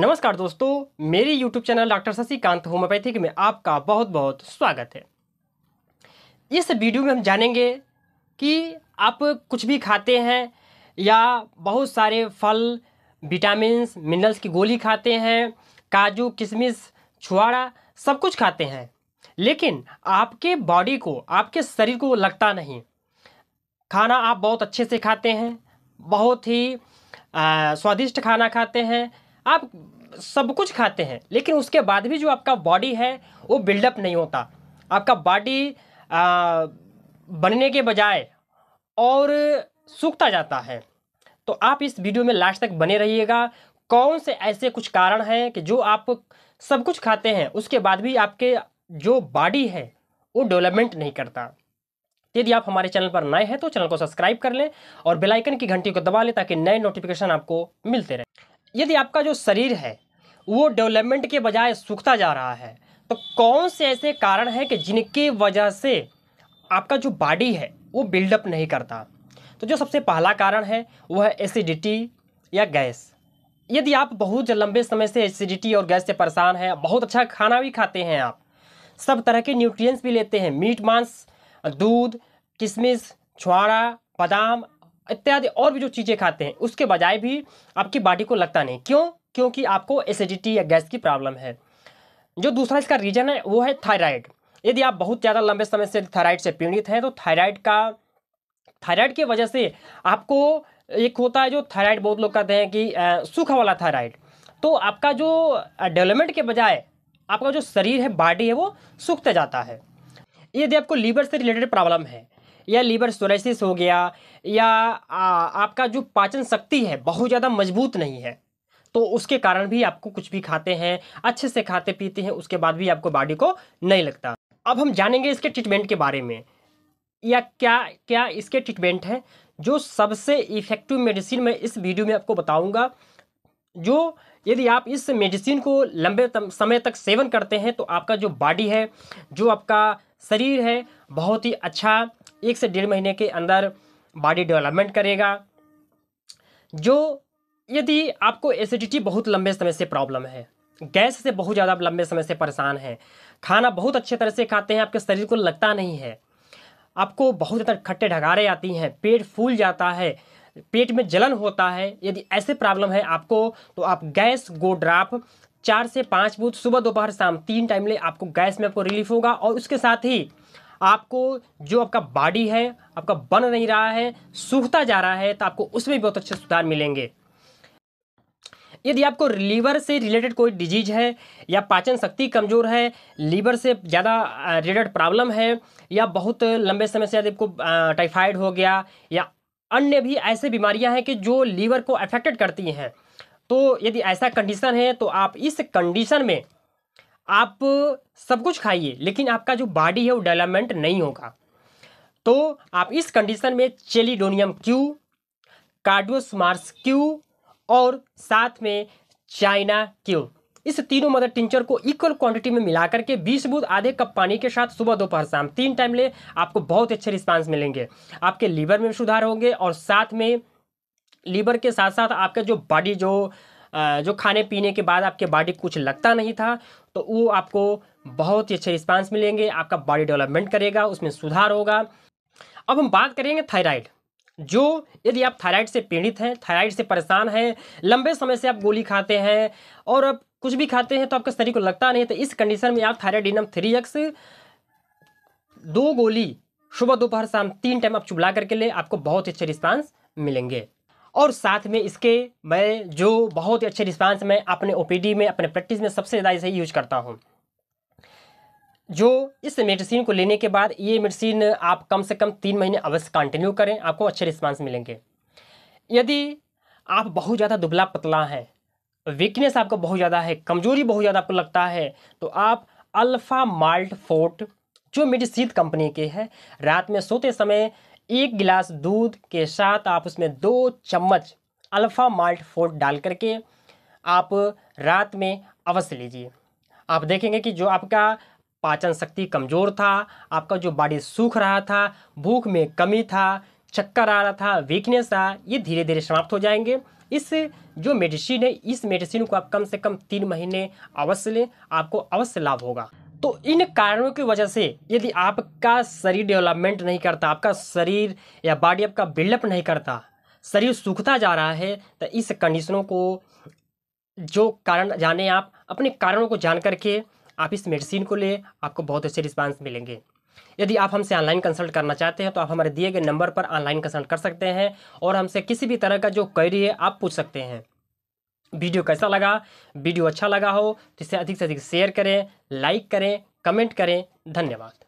नमस्कार दोस्तों मेरी YouTube channel doctor Shashikant homeopathic में आपका बहुत बहुत स्वागत है इस वीडियो में हम जानेंगे कि आप कुछ भी खाते हैं या बहुत सारे फल विटामिन मिनरल्स की गोली खाते हैं काजू किशमिश छुआड़ा सब कुछ खाते हैं लेकिन आपके बॉडी को आपके शरीर को लगता नहीं खाना आप बहुत अच्छे से खाते हैं बहुत ही स्वादिष्ट खाना खाते हैं आप सब कुछ खाते हैं लेकिन उसके बाद भी जो आपका बॉडी है वो बिल्डअप नहीं होता आपका बॉडी बनने के बजाय और सूखता जाता है तो आप इस वीडियो में लास्ट तक बने रहिएगा कौन से ऐसे कुछ कारण हैं कि जो आप सब कुछ खाते हैं उसके बाद भी आपके जो बॉडी है वो डेवलपमेंट नहीं करता यदि आप हमारे चैनल पर नए हैं तो चैनल को सब्सक्राइब कर लें और बेल आइकन की घंटी को दबा लें ताकि नए नोटिफिकेशन आपको मिलते रहे यदि आपका जो शरीर है वो डेवलपमेंट के बजाय सूखता जा रहा है तो कौन से ऐसे कारण हैं कि जिनकी वजह से आपका जो बॉडी है वो बिल्डअप नहीं करता तो जो सबसे पहला कारण है वह है एसिडिटी या गैस यदि आप बहुत लंबे समय से एसिडिटी और गैस से परेशान हैं बहुत अच्छा खाना भी खाते हैं आप सब तरह के न्यूट्रिएंट्स भी लेते हैं मीट मांस दूध किशमिश छुआड़ा बादाम इत्यादि और भी जो चीज़ें खाते हैं उसके बजाय भी आपकी बॉडी को लगता नहीं क्यों क्योंकि आपको एसिडिटी या गैस की प्रॉब्लम है जो दूसरा इसका रीजन है वो है थायराइड यदि आप बहुत ज़्यादा लंबे समय से थायराइड से पीड़ित हैं तो थायराइड का थायराइड की वजह से आपको एक होता है जो थायराइड बहुत लोग कहते हैं कि सूखा वाला थायराइड तो आपका जो डेवलपमेंट के बजाय आपका जो शरीर है बॉडी है वो सूखता जाता है यदि आपको लीवर से रिलेटेड प्रॉब्लम है या लीवर सोरेसिस हो गया या आ, आपका जो पाचन शक्ति है बहुत ज़्यादा मजबूत नहीं है तो उसके कारण भी आपको कुछ भी खाते हैं अच्छे से खाते पीते हैं उसके बाद भी आपको बॉडी को नहीं लगता अब हम जानेंगे इसके ट्रीटमेंट के बारे में या क्या क्या इसके ट्रीटमेंट हैं जो सबसे इफ़ेक्टिव मेडिसिन मैं इस वीडियो में आपको बताऊंगा जो यदि आप इस मेडिसिन को लंबे समय तक सेवन करते हैं तो आपका जो बॉडी है जो आपका शरीर है बहुत ही अच्छा एक से डेढ़ महीने के अंदर बॉडी डेवलपमेंट करेगा जो यदि आपको एसिडिटी बहुत लंबे समय से प्रॉब्लम है गैस से बहुत ज़्यादा लंबे समय से परेशान है खाना बहुत अच्छे तरह से खाते हैं आपके शरीर को लगता नहीं है आपको बहुत ज़्यादा खट्टे ढगारे आती हैं पेट फूल जाता है पेट में जलन होता है यदि ऐसे प्रॉब्लम है आपको तो आप गैस गो चार से पाँच बूथ सुबह दोपहर शाम तीन टाइम ले आपको गैस में आपको रिलीफ होगा और उसके साथ ही आपको जो आपका बॉडी है आपका बन नहीं रहा है सूखता जा रहा है तो आपको उसमें भी बहुत अच्छे सुधार मिलेंगे यदि आपको लीवर से रिलेटेड कोई डिजीज है या पाचन शक्ति कमज़ोर है लीवर से ज़्यादा रिलेटेड प्रॉब्लम है या बहुत लंबे समय से यदि आपको टाइफाइड हो गया या अन्य भी ऐसे बीमारियां हैं कि जो लीवर को अफेक्टेड करती हैं तो यदि ऐसा कंडीशन है तो आप इस कंडीशन में आप सब कुछ खाइए लेकिन आपका जो बॉडी है वो डेवलपमेंट नहीं होगा तो आप इस कंडीशन में चेलीडोनियम क्यू कार्डोसमार्स क्यू और साथ में चाइना क्यू इस तीनों मदर टिंचर को इक्वल क्वांटिटी में मिला करके 20 बूंद आधे कप पानी के साथ सुबह दोपहर शाम तीन टाइम ले आपको बहुत अच्छे रिस्पांस मिलेंगे आपके लीवर में सुधार होंगे और साथ में लीवर के साथ साथ आपका जो बॉडी जो जो खाने पीने के बाद आपके बॉडी कुछ लगता नहीं था तो वो आपको बहुत ही अच्छे रिस्पांस मिलेंगे आपका बॉडी डेवलपमेंट करेगा उसमें सुधार होगा अब हम बात करेंगे थायराइड जो यदि आप थायराइड से पीड़ित हैं थायराइड से परेशान हैं लंबे समय से आप गोली खाते हैं और आप कुछ भी खाते हैं तो आपके शरीर को लगता नहीं तो इस कंडीशन में आप थायराइडिनम थ्री एक्स दो गोली सुबह दोपहर शाम तीन टाइम आप चुबला करके ले आपको बहुत अच्छे रिस्पांस मिलेंगे और साथ में इसके मैं जो बहुत ही अच्छे रिस्पांस मैं अपने ओपीडी में अपने प्रैक्टिस में सबसे ज़्यादा इसे यूज करता हूँ जो इस मेडिसिन को लेने के बाद ये मेडिसिन आप कम से कम तीन महीने अवश्य कंटिन्यू करें आपको अच्छे रिस्पांस मिलेंगे यदि आप बहुत ज़्यादा दुबला पतला हैं वीकनेस आपका बहुत ज़्यादा है कमजोरी बहुत ज़्यादा आपको लगता है तो आप अल्फ़ा माल्ट फोर्ट जो मेडिसिन कंपनी के हैं रात में सोते समय एक गिलास दूध के साथ आप उसमें दो चम्मच अल्फ़ा माल्ट फोर्ट डाल करके आप रात में अवश्य लीजिए आप देखेंगे कि जो आपका पाचन शक्ति कमज़ोर था आपका जो बॉडी सूख रहा था भूख में कमी था चक्कर आ रहा था वीकनेस था ये धीरे धीरे समाप्त हो जाएंगे इस जो मेडिसिन है इस मेडिसिन को आप कम से कम तीन महीने अवश्य लें आपको अवश्य लाभ होगा तो इन कारणों की वजह से यदि आपका शरीर डेवलपमेंट नहीं करता आपका शरीर या बॉडी आपका बिल्डअप नहीं करता शरीर सूखता जा रहा है तो इस कंडीशनों को जो कारण जाने आप अपने कारणों को जान करके आप इस मेडिसिन को ले आपको बहुत अच्छे रिस्पांस मिलेंगे यदि आप हमसे ऑनलाइन कंसल्ट करना चाहते हैं तो आप हमारे दिए गए नंबर पर ऑनलाइन कंसल्ट कर सकते हैं और हमसे किसी भी तरह का जो क्वेरी है आप पूछ सकते हैं वीडियो कैसा लगा वीडियो अच्छा लगा हो तो इसे अधिक से अधिक शेयर करें लाइक करें कमेंट करें धन्यवाद